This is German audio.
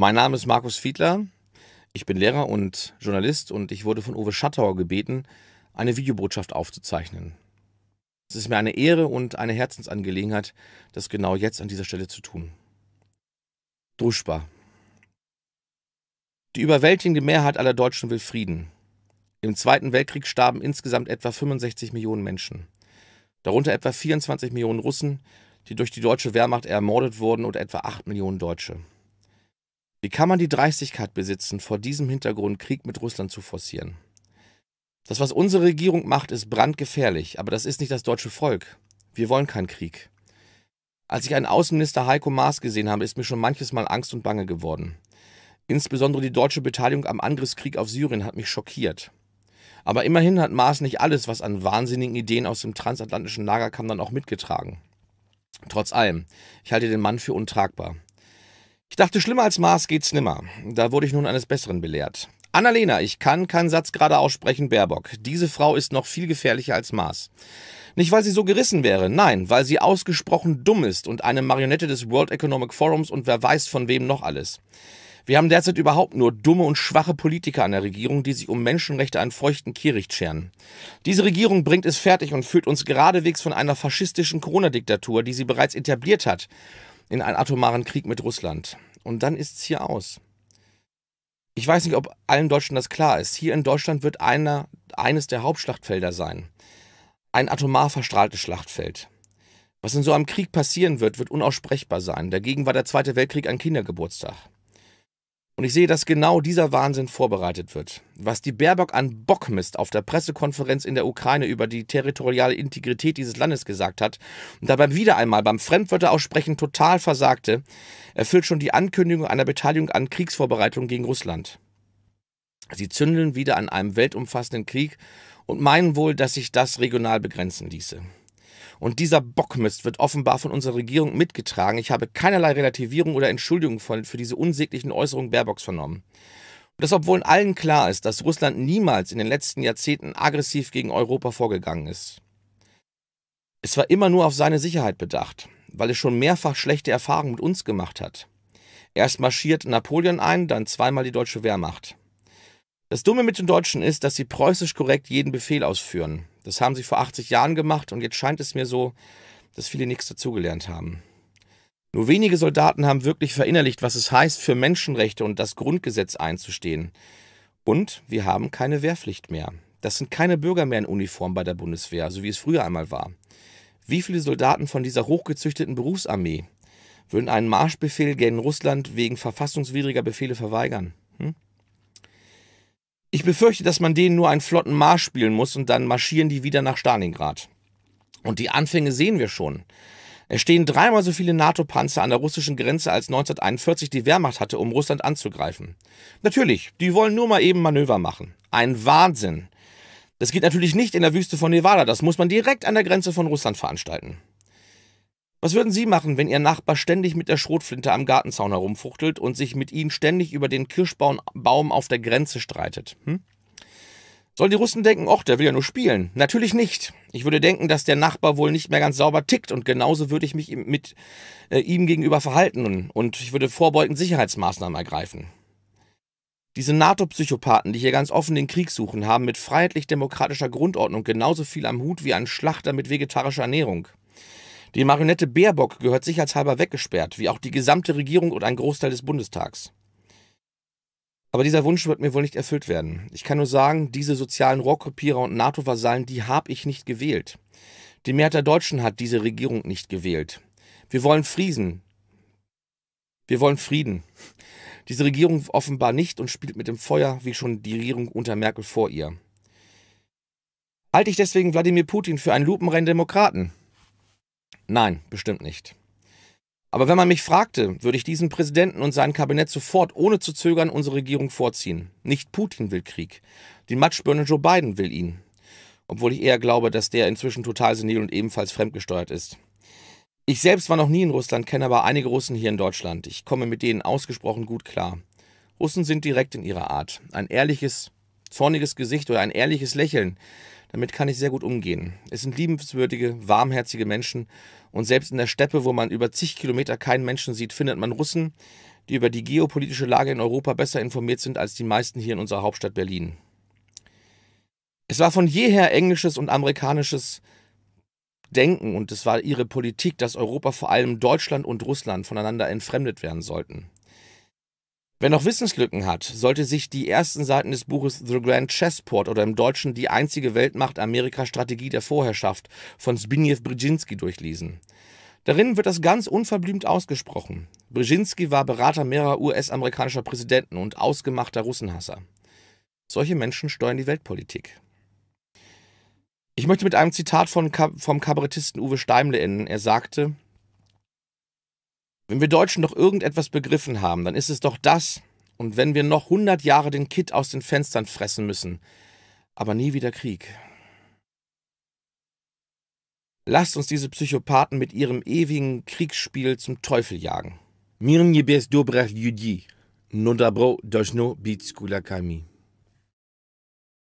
Mein Name ist Markus Fiedler. Ich bin Lehrer und Journalist und ich wurde von Uwe Schattauer gebeten, eine Videobotschaft aufzuzeichnen. Es ist mir eine Ehre und eine Herzensangelegenheit, das genau jetzt an dieser Stelle zu tun. Druschba. Die überwältigende Mehrheit aller Deutschen will Frieden. Im Zweiten Weltkrieg starben insgesamt etwa 65 Millionen Menschen, darunter etwa 24 Millionen Russen, die durch die deutsche Wehrmacht ermordet wurden und etwa 8 Millionen Deutsche. Wie kann man die Dreistigkeit besitzen, vor diesem Hintergrund Krieg mit Russland zu forcieren? Das, was unsere Regierung macht, ist brandgefährlich, aber das ist nicht das deutsche Volk. Wir wollen keinen Krieg. Als ich einen Außenminister Heiko Maas gesehen habe, ist mir schon manches Mal Angst und Bange geworden. Insbesondere die deutsche Beteiligung am Angriffskrieg auf Syrien hat mich schockiert. Aber immerhin hat Maas nicht alles, was an wahnsinnigen Ideen aus dem transatlantischen Lager kam, dann auch mitgetragen. Trotz allem, ich halte den Mann für untragbar. Ich dachte, schlimmer als Mars geht's nimmer. Da wurde ich nun eines Besseren belehrt. Annalena, ich kann keinen Satz gerade aussprechen, Baerbock. Diese Frau ist noch viel gefährlicher als Mars. Nicht, weil sie so gerissen wäre, nein, weil sie ausgesprochen dumm ist und eine Marionette des World Economic Forums und wer weiß von wem noch alles. Wir haben derzeit überhaupt nur dumme und schwache Politiker an der Regierung, die sich um Menschenrechte einen feuchten Kehricht scheren. Diese Regierung bringt es fertig und führt uns geradewegs von einer faschistischen Corona-Diktatur, die sie bereits etabliert hat, in einen atomaren Krieg mit Russland. Und dann ist es hier aus. Ich weiß nicht, ob allen Deutschen das klar ist. Hier in Deutschland wird einer, eines der Hauptschlachtfelder sein. Ein atomar verstrahltes Schlachtfeld. Was in so einem Krieg passieren wird, wird unaussprechbar sein. Dagegen war der Zweite Weltkrieg ein Kindergeburtstag. Und ich sehe, dass genau dieser Wahnsinn vorbereitet wird. Was die Baerbock an Bockmist auf der Pressekonferenz in der Ukraine über die territoriale Integrität dieses Landes gesagt hat und dabei wieder einmal beim Fremdwörteraussprechen total versagte, erfüllt schon die Ankündigung einer Beteiligung an Kriegsvorbereitungen gegen Russland. Sie zündeln wieder an einem weltumfassenden Krieg und meinen wohl, dass sich das regional begrenzen ließe. Und dieser Bockmist wird offenbar von unserer Regierung mitgetragen. Ich habe keinerlei Relativierung oder Entschuldigung für diese unsäglichen Äußerungen Baerbocks vernommen. Und das obwohl allen klar ist, dass Russland niemals in den letzten Jahrzehnten aggressiv gegen Europa vorgegangen ist. Es war immer nur auf seine Sicherheit bedacht, weil es schon mehrfach schlechte Erfahrungen mit uns gemacht hat. Erst marschiert Napoleon ein, dann zweimal die deutsche Wehrmacht. Das Dumme mit den Deutschen ist, dass sie preußisch korrekt jeden Befehl ausführen. Das haben sie vor 80 Jahren gemacht und jetzt scheint es mir so, dass viele nichts dazugelernt haben. Nur wenige Soldaten haben wirklich verinnerlicht, was es heißt, für Menschenrechte und das Grundgesetz einzustehen. Und wir haben keine Wehrpflicht mehr. Das sind keine Bürger mehr in Uniform bei der Bundeswehr, so wie es früher einmal war. Wie viele Soldaten von dieser hochgezüchteten Berufsarmee würden einen Marschbefehl gegen Russland wegen verfassungswidriger Befehle verweigern? Ich befürchte, dass man denen nur einen flotten Marsch spielen muss und dann marschieren die wieder nach Stalingrad. Und die Anfänge sehen wir schon. Es stehen dreimal so viele NATO-Panzer an der russischen Grenze, als 1941 die Wehrmacht hatte, um Russland anzugreifen. Natürlich, die wollen nur mal eben Manöver machen. Ein Wahnsinn. Das geht natürlich nicht in der Wüste von Nevada, das muss man direkt an der Grenze von Russland veranstalten. Was würden Sie machen, wenn Ihr Nachbar ständig mit der Schrotflinte am Gartenzaun herumfuchtelt und sich mit Ihnen ständig über den Kirschbaum auf der Grenze streitet? Hm? Sollen die Russen denken, ach, der will ja nur spielen? Natürlich nicht. Ich würde denken, dass der Nachbar wohl nicht mehr ganz sauber tickt und genauso würde ich mich mit äh, ihm gegenüber verhalten und ich würde vorbeugend Sicherheitsmaßnahmen ergreifen. Diese NATO-Psychopathen, die hier ganz offen den Krieg suchen, haben mit freiheitlich-demokratischer Grundordnung genauso viel am Hut wie ein Schlachter mit vegetarischer Ernährung. Die Marionette Baerbock gehört sicherheitshalber weggesperrt, wie auch die gesamte Regierung und ein Großteil des Bundestags. Aber dieser Wunsch wird mir wohl nicht erfüllt werden. Ich kann nur sagen, diese sozialen Rohrkopierer und NATO-Vasallen, die habe ich nicht gewählt. Die Mehrheit der Deutschen hat diese Regierung nicht gewählt. Wir wollen Friesen. Wir wollen Frieden. Diese Regierung offenbar nicht und spielt mit dem Feuer, wie schon die Regierung unter Merkel vor ihr. Halte ich deswegen Wladimir Putin für einen lupenreinen Demokraten? Nein, bestimmt nicht. Aber wenn man mich fragte, würde ich diesen Präsidenten und sein Kabinett sofort ohne zu zögern unsere Regierung vorziehen. Nicht Putin will Krieg. Die Matschbirne Joe Biden will ihn. Obwohl ich eher glaube, dass der inzwischen total senil und ebenfalls fremdgesteuert ist. Ich selbst war noch nie in Russland, kenne aber einige Russen hier in Deutschland. Ich komme mit denen ausgesprochen gut klar. Russen sind direkt in ihrer Art. Ein ehrliches, zorniges Gesicht oder ein ehrliches Lächeln damit kann ich sehr gut umgehen. Es sind liebenswürdige, warmherzige Menschen und selbst in der Steppe, wo man über zig Kilometer keinen Menschen sieht, findet man Russen, die über die geopolitische Lage in Europa besser informiert sind als die meisten hier in unserer Hauptstadt Berlin. Es war von jeher englisches und amerikanisches Denken und es war ihre Politik, dass Europa vor allem Deutschland und Russland voneinander entfremdet werden sollten. Wer noch Wissenslücken hat, sollte sich die ersten Seiten des Buches The Grand Chessport oder im Deutschen Die einzige Weltmacht Amerika Strategie der Vorherrschaft von Zbigniew Brzezinski durchlesen. Darin wird das ganz unverblümt ausgesprochen. Brzezinski war Berater mehrerer US-amerikanischer Präsidenten und ausgemachter Russenhasser. Solche Menschen steuern die Weltpolitik. Ich möchte mit einem Zitat von, vom Kabarettisten Uwe Steimle enden. Er sagte, wenn wir Deutschen doch irgendetwas begriffen haben, dann ist es doch das. Und wenn wir noch 100 Jahre den Kitt aus den Fenstern fressen müssen, aber nie wieder Krieg. Lasst uns diese Psychopathen mit ihrem ewigen Kriegsspiel zum Teufel jagen. Mir nie bez dobrach ludzi. No dobro dožno być kulakami.